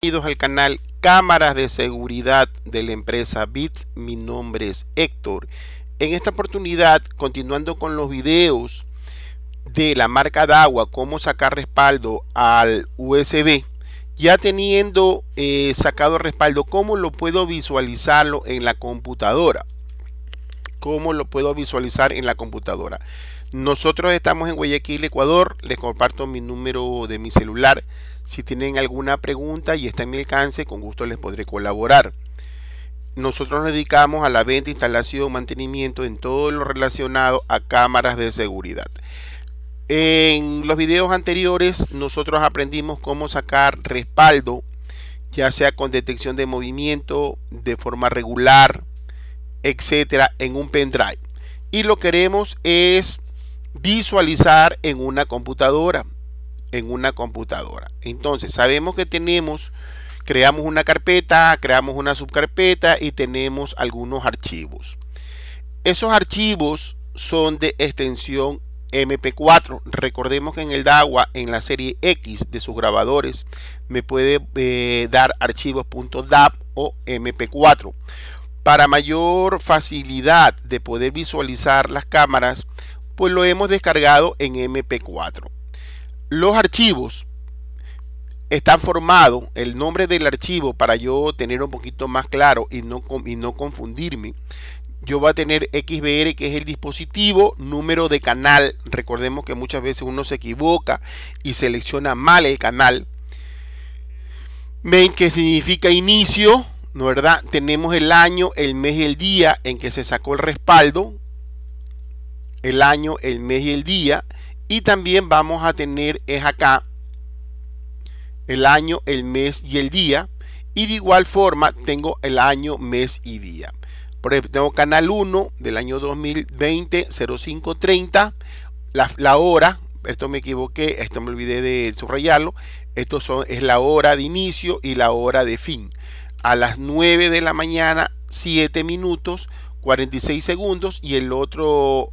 Bienvenidos al canal Cámaras de Seguridad de la empresa Bit. Mi nombre es Héctor. En esta oportunidad, continuando con los videos de la marca DAWA, cómo sacar respaldo al USB. Ya teniendo eh, sacado respaldo, ¿cómo lo puedo visualizarlo en la computadora? cómo lo puedo visualizar en la computadora. Nosotros estamos en Guayaquil, Ecuador. Les comparto mi número de mi celular. Si tienen alguna pregunta y está en mi alcance, con gusto les podré colaborar. Nosotros nos dedicamos a la venta, instalación, mantenimiento en todo lo relacionado a cámaras de seguridad. En los videos anteriores nosotros aprendimos cómo sacar respaldo, ya sea con detección de movimiento de forma regular, etcétera, en un pendrive. Y lo queremos es visualizar en una computadora. En una computadora. Entonces, sabemos que tenemos, creamos una carpeta, creamos una subcarpeta y tenemos algunos archivos. Esos archivos son de extensión MP4. Recordemos que en el dagua en la serie X de sus grabadores, me puede eh, dar archivos o MP4. Para mayor facilidad de poder visualizar las cámaras, pues lo hemos descargado en MP4. Los archivos están formados, el nombre del archivo para yo tener un poquito más claro y no, no confundirme. Yo voy a tener XBR que es el dispositivo, número de canal. Recordemos que muchas veces uno se equivoca y selecciona mal el canal. Main que significa inicio, ¿no verdad? Tenemos el año, el mes y el día en que se sacó el respaldo, el año, el mes y el día, y también vamos a tener es acá el año, el mes y el día, y de igual forma tengo el año, mes y día. Por ejemplo, tengo canal 1 del año 2020 0530, la, la hora, esto me equivoqué, esto me olvidé de subrayarlo, esto son, es la hora de inicio y la hora de fin a las 9 de la mañana 7 minutos 46 segundos y el otro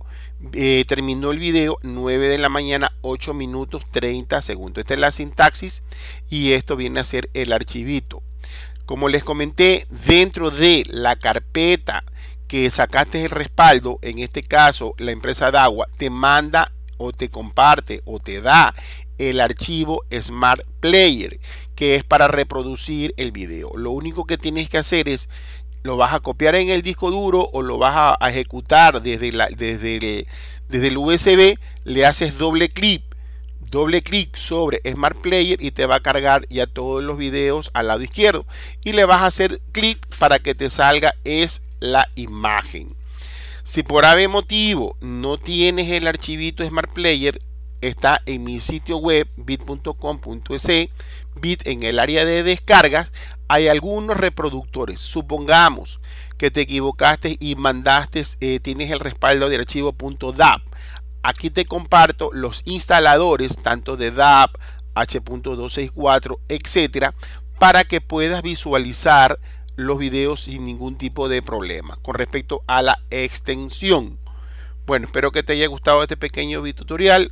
eh, terminó el video 9 de la mañana 8 minutos 30 segundos. Esta es la sintaxis y esto viene a ser el archivito. Como les comenté, dentro de la carpeta que sacaste el respaldo, en este caso la empresa de agua te manda o te comparte o te da el archivo Smart Player, que es para reproducir el video. Lo único que tienes que hacer es lo vas a copiar en el disco duro o lo vas a, ejecutar desde, la, desde, el, desde el USB, le haces doble clic, doble clic sobre Smart Player y te va a cargar ya todos los videos al lado izquierdo. Y le vas a hacer clic para que te salga es la imagen. Si por ave motivo no tienes el archivito Smart Player, está en mi sitio web bit.com.es, bit en el área de descargas, hay algunos reproductores. Supongamos que te equivocaste y mandaste, eh, tienes el respaldo de archivo Aquí te comparto los instaladores, tanto de DAP, H.264, etcétera, para que puedas visualizar los videos sin ningún tipo de problema con respecto a la extensión. Bueno, espero que te haya gustado este pequeño tutorial.